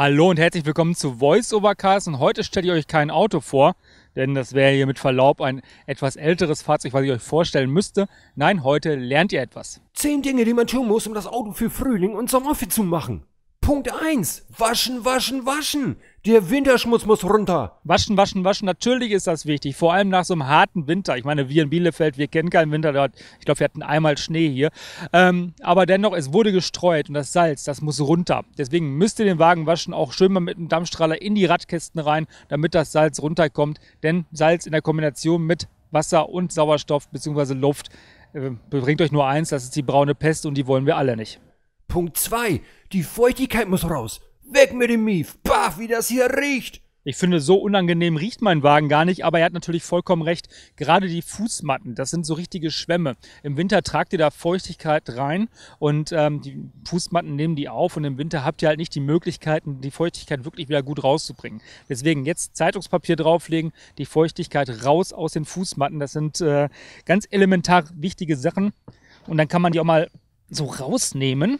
Hallo und herzlich willkommen zu VoiceOvercast und heute stelle ich euch kein Auto vor, denn das wäre hier mit Verlaub ein etwas älteres Fahrzeug, was ich euch vorstellen müsste. Nein, heute lernt ihr etwas. Zehn Dinge, die man tun muss, um das Auto für Frühling und Sommer fit zu machen. Punkt 1. Waschen, waschen, waschen. Der Winterschmutz muss runter. Waschen, waschen, waschen. Natürlich ist das wichtig. Vor allem nach so einem harten Winter. Ich meine, wir in Bielefeld, wir kennen keinen Winter dort. Ich glaube, wir hatten einmal Schnee hier. Ähm, aber dennoch, es wurde gestreut und das Salz, das muss runter. Deswegen müsst ihr den Wagen waschen, auch schön mal mit einem Dampfstrahler in die Radkästen rein, damit das Salz runterkommt. Denn Salz in der Kombination mit Wasser und Sauerstoff bzw. Luft äh, bringt euch nur eins, das ist die braune Pest und die wollen wir alle nicht. Punkt 2. Die Feuchtigkeit muss raus. Weg mit dem Mief. Pah, wie das hier riecht. Ich finde, so unangenehm riecht mein Wagen gar nicht, aber er hat natürlich vollkommen recht. Gerade die Fußmatten, das sind so richtige Schwämme. Im Winter tragt ihr da Feuchtigkeit rein und ähm, die Fußmatten nehmen die auf und im Winter habt ihr halt nicht die Möglichkeiten, die Feuchtigkeit wirklich wieder gut rauszubringen. Deswegen jetzt Zeitungspapier drauflegen, die Feuchtigkeit raus aus den Fußmatten. Das sind äh, ganz elementar wichtige Sachen und dann kann man die auch mal so rausnehmen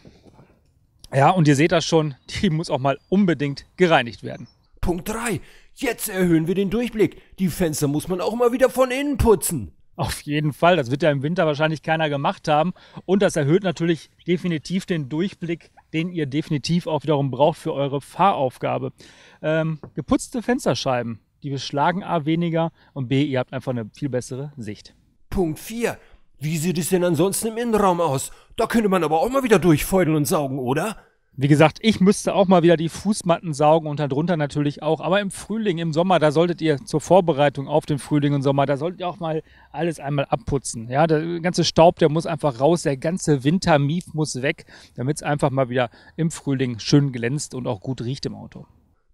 ja, und ihr seht das schon, die muss auch mal unbedingt gereinigt werden. Punkt 3. Jetzt erhöhen wir den Durchblick. Die Fenster muss man auch mal wieder von innen putzen. Auf jeden Fall, das wird ja im Winter wahrscheinlich keiner gemacht haben. Und das erhöht natürlich definitiv den Durchblick, den ihr definitiv auch wiederum braucht für eure Fahraufgabe. Ähm, geputzte Fensterscheiben, die beschlagen A weniger und B, ihr habt einfach eine viel bessere Sicht. Punkt 4. Wie sieht es denn ansonsten im Innenraum aus? Da könnte man aber auch mal wieder durchfeudeln und saugen, oder? Wie gesagt, ich müsste auch mal wieder die Fußmatten saugen und darunter natürlich auch. Aber im Frühling, im Sommer, da solltet ihr zur Vorbereitung auf den Frühling und Sommer, da solltet ihr auch mal alles einmal abputzen. Ja, der ganze Staub, der muss einfach raus, der ganze Wintermief muss weg, damit es einfach mal wieder im Frühling schön glänzt und auch gut riecht im Auto.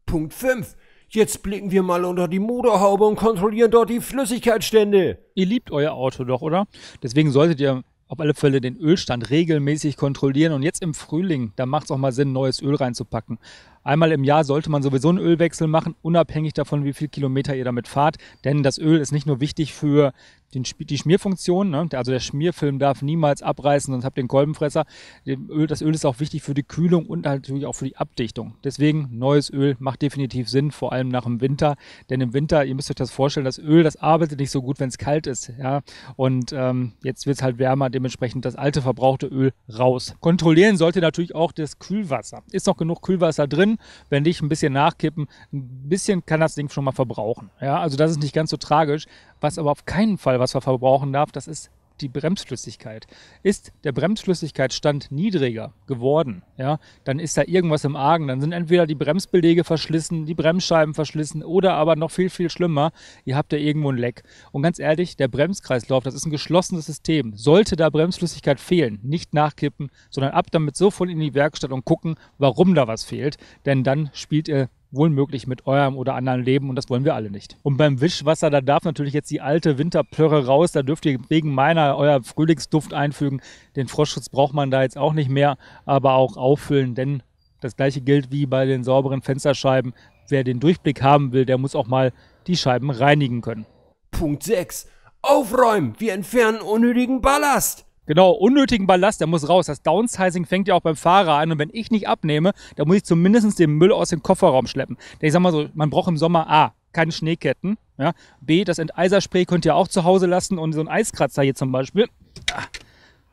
Punkt 5. Jetzt blicken wir mal unter die Motorhaube und kontrollieren dort die Flüssigkeitsstände. Ihr liebt euer Auto doch, oder? Deswegen solltet ihr auf alle Fälle den Ölstand regelmäßig kontrollieren. Und jetzt im Frühling, da macht es auch mal Sinn, neues Öl reinzupacken. Einmal im Jahr sollte man sowieso einen Ölwechsel machen, unabhängig davon, wie viel Kilometer ihr damit fahrt. Denn das Öl ist nicht nur wichtig für den, die Schmierfunktion, ne? also der Schmierfilm darf niemals abreißen, sonst habt ihr den Kolbenfresser. Das Öl ist auch wichtig für die Kühlung und halt natürlich auch für die Abdichtung. Deswegen neues Öl macht definitiv Sinn, vor allem nach dem Winter. Denn im Winter, ihr müsst euch das vorstellen, das Öl, das arbeitet nicht so gut, wenn es kalt ist. Ja? Und ähm, jetzt wird es halt wärmer, dementsprechend das alte verbrauchte Öl raus. Kontrollieren sollte natürlich auch das Kühlwasser. Ist noch genug Kühlwasser drin? wenn dich ein bisschen nachkippen, ein bisschen kann das Ding schon mal verbrauchen. Ja, also das ist nicht ganz so tragisch. Was aber auf keinen Fall, was man verbrauchen darf, das ist die Bremsflüssigkeit. Ist der Bremsflüssigkeitsstand niedriger geworden, ja, dann ist da irgendwas im Argen. Dann sind entweder die Bremsbelege verschlissen, die Bremsscheiben verschlissen oder aber noch viel, viel schlimmer, ihr habt da irgendwo ein Leck. Und ganz ehrlich, der Bremskreislauf, das ist ein geschlossenes System. Sollte da Bremsflüssigkeit fehlen, nicht nachkippen, sondern ab damit sofort in die Werkstatt und gucken, warum da was fehlt. Denn dann spielt ihr wohlmöglich mit eurem oder anderen leben und das wollen wir alle nicht. Und beim Wischwasser, da darf natürlich jetzt die alte Winterplörre raus, da dürft ihr wegen meiner euer Frühlingsduft einfügen. Den Froschschutz braucht man da jetzt auch nicht mehr, aber auch auffüllen, denn das gleiche gilt wie bei den sauberen Fensterscheiben. Wer den Durchblick haben will, der muss auch mal die Scheiben reinigen können. Punkt 6. Aufräumen! Wir entfernen unnötigen Ballast! Genau, unnötigen Ballast, der muss raus. Das Downsizing fängt ja auch beim Fahrer an. Und wenn ich nicht abnehme, dann muss ich zumindest den Müll aus dem Kofferraum schleppen. Denn ich sag mal so, man braucht im Sommer A, keine Schneeketten. Ja? B, das Enteiserspray könnt ihr auch zu Hause lassen. Und so ein Eiskratzer hier zum Beispiel, ah,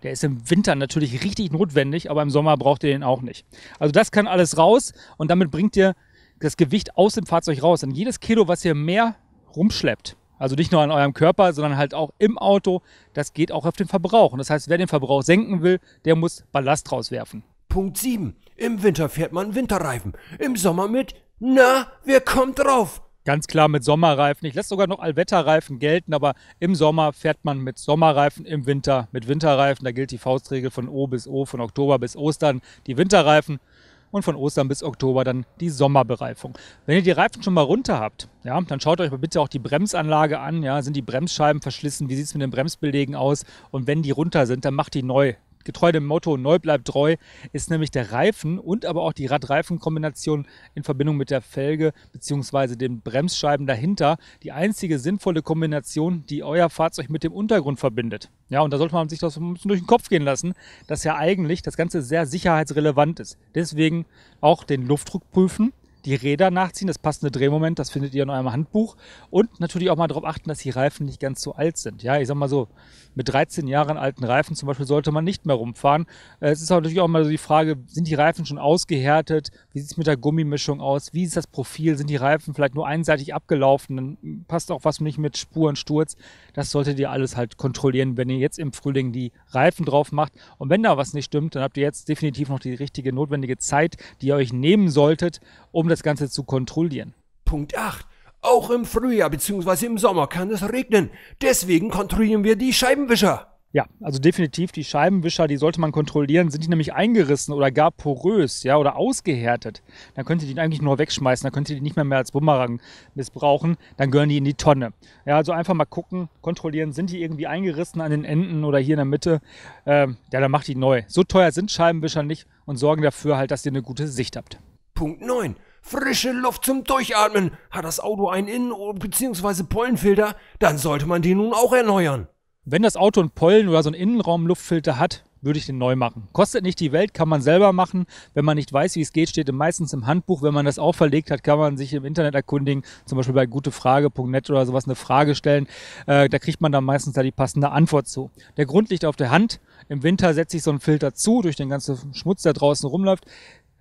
der ist im Winter natürlich richtig notwendig, aber im Sommer braucht ihr den auch nicht. Also das kann alles raus und damit bringt ihr das Gewicht aus dem Fahrzeug raus. Und jedes Kilo, was ihr mehr rumschleppt, also nicht nur an eurem Körper, sondern halt auch im Auto. Das geht auch auf den Verbrauch. Und das heißt, wer den Verbrauch senken will, der muss Ballast rauswerfen. Punkt 7. Im Winter fährt man Winterreifen. Im Sommer mit, na, wer kommt drauf? Ganz klar mit Sommerreifen. Ich lasse sogar noch Allwetterreifen gelten, aber im Sommer fährt man mit Sommerreifen, im Winter mit Winterreifen. Da gilt die Faustregel von O bis O, von Oktober bis Ostern. Die Winterreifen und von Ostern bis Oktober dann die Sommerbereifung. Wenn ihr die Reifen schon mal runter habt, ja, dann schaut euch bitte auch die Bremsanlage an. Ja, sind die Bremsscheiben verschlissen? Wie sieht es mit den Bremsbelägen aus? Und wenn die runter sind, dann macht die neu getreu dem Motto Neu bleibt treu ist nämlich der Reifen und aber auch die Radreifenkombination in Verbindung mit der Felge bzw. den Bremsscheiben dahinter die einzige sinnvolle Kombination, die euer Fahrzeug mit dem Untergrund verbindet. Ja, und da sollte man sich das ein bisschen durch den Kopf gehen lassen, dass ja eigentlich das Ganze sehr sicherheitsrelevant ist. Deswegen auch den Luftdruck prüfen die Räder nachziehen, das passende Drehmoment, das findet ihr in eurem Handbuch. Und natürlich auch mal darauf achten, dass die Reifen nicht ganz so alt sind. Ja, ich sag mal so, mit 13 Jahren alten Reifen zum Beispiel sollte man nicht mehr rumfahren. Äh, es ist auch natürlich auch mal so die Frage, sind die Reifen schon ausgehärtet? Wie sieht es mit der Gummimischung aus? Wie ist das Profil? Sind die Reifen vielleicht nur einseitig abgelaufen? Dann passt auch was nicht mit Spurensturz. Das solltet ihr alles halt kontrollieren, wenn ihr jetzt im Frühling die Reifen drauf macht. Und wenn da was nicht stimmt, dann habt ihr jetzt definitiv noch die richtige notwendige Zeit, die ihr euch nehmen solltet, um das Ganze zu kontrollieren. Punkt 8. Auch im Frühjahr bzw. im Sommer kann es regnen. Deswegen kontrollieren wir die Scheibenwischer. Ja, also definitiv die Scheibenwischer, die sollte man kontrollieren. Sind die nämlich eingerissen oder gar porös, ja, oder ausgehärtet, dann könnt ihr die eigentlich nur wegschmeißen. Dann könnt ihr die nicht mehr, mehr als Bumerang missbrauchen. Dann gehören die in die Tonne. Ja, also einfach mal gucken, kontrollieren, sind die irgendwie eingerissen an den Enden oder hier in der Mitte. Ähm, ja, dann macht die neu. So teuer sind Scheibenwischer nicht und sorgen dafür halt, dass ihr eine gute Sicht habt. Punkt 9 frische Luft zum Durchatmen. Hat das Auto einen Innen- bzw. Pollenfilter, dann sollte man den nun auch erneuern. Wenn das Auto einen Pollen- oder so einen Innenraumluftfilter hat, würde ich den neu machen. Kostet nicht die Welt, kann man selber machen. Wenn man nicht weiß, wie es geht, steht meistens im Handbuch. Wenn man das auch verlegt hat, kann man sich im Internet erkundigen, zum Beispiel bei gutefrage.net oder sowas eine Frage stellen. Äh, da kriegt man dann meistens da die passende Antwort zu. Der Grund liegt auf der Hand. Im Winter setze ich so einen Filter zu durch den ganzen Schmutz, der draußen rumläuft.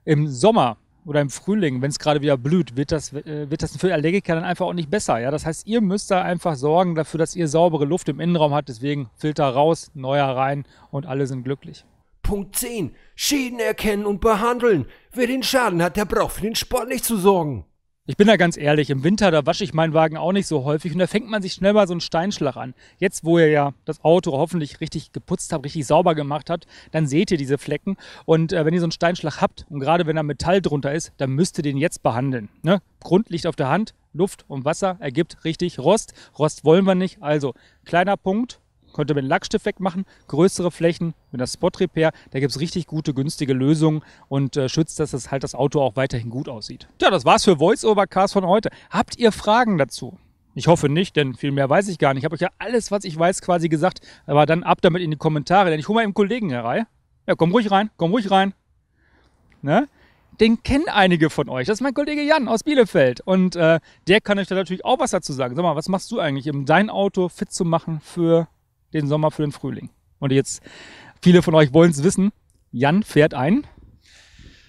Im Sommer oder im Frühling, wenn es gerade wieder blüht, wird das, äh, wird das für Allergiker dann einfach auch nicht besser. Ja? Das heißt, ihr müsst da einfach sorgen dafür, dass ihr saubere Luft im Innenraum habt. Deswegen Filter raus, neuer rein und alle sind glücklich. Punkt 10. Schäden erkennen und behandeln. Wer den Schaden hat, der braucht für den Sport nicht zu sorgen. Ich bin da ganz ehrlich, im Winter, da wasche ich meinen Wagen auch nicht so häufig und da fängt man sich schnell mal so einen Steinschlag an. Jetzt, wo ihr ja das Auto hoffentlich richtig geputzt habt, richtig sauber gemacht habt, dann seht ihr diese Flecken. Und äh, wenn ihr so einen Steinschlag habt und gerade wenn da Metall drunter ist, dann müsst ihr den jetzt behandeln. Ne? Grund liegt auf der Hand, Luft und Wasser ergibt richtig Rost. Rost wollen wir nicht. Also, kleiner Punkt, konnte mit dem Lackstift wegmachen, größere Flächen mit der Spot Repair. Da gibt es richtig gute, günstige Lösungen und äh, schützt, dass das halt das Auto auch weiterhin gut aussieht. Tja, das war's für Voice-Over-Cars von heute. Habt ihr Fragen dazu? Ich hoffe nicht, denn viel mehr weiß ich gar nicht. Ich habe euch ja alles, was ich weiß, quasi gesagt. Aber dann ab damit in die Kommentare, denn ich hole mal eben Kollegen herein. Ja, komm ruhig rein, komm ruhig rein. Ne? Den kennen einige von euch. Das ist mein Kollege Jan aus Bielefeld. Und äh, der kann euch da natürlich auch was dazu sagen. Sag mal, was machst du eigentlich, um dein Auto fit zu machen für den Sommer für den Frühling. Und jetzt, viele von euch wollen es wissen, Jan fährt ein.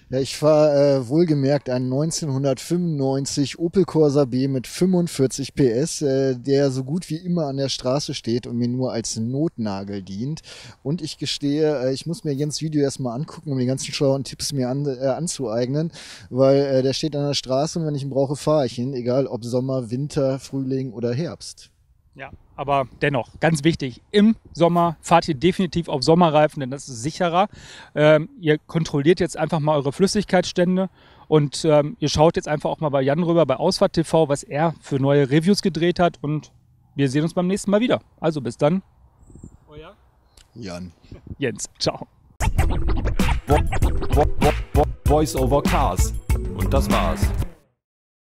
Ja, ich fahre äh, wohlgemerkt einen 1995 Opel Corsa B mit 45 PS, äh, der so gut wie immer an der Straße steht und mir nur als Notnagel dient. Und ich gestehe, äh, ich muss mir Jens Video erstmal angucken, um die ganzen schlauen Tipps mir an, äh, anzueignen, weil äh, der steht an der Straße und wenn ich ihn brauche, fahre ich ihn, egal ob Sommer, Winter, Frühling oder Herbst. Ja, aber dennoch, ganz wichtig, im Sommer fahrt ihr definitiv auf Sommerreifen, denn das ist sicherer. Ähm, ihr kontrolliert jetzt einfach mal eure Flüssigkeitsstände und ähm, ihr schaut jetzt einfach auch mal bei Jan rüber bei Ausfahrt TV, was er für neue Reviews gedreht hat. Und wir sehen uns beim nächsten Mal wieder. Also bis dann. Euer Jan. Jens. Ciao. Voice over Cars. Und das war's.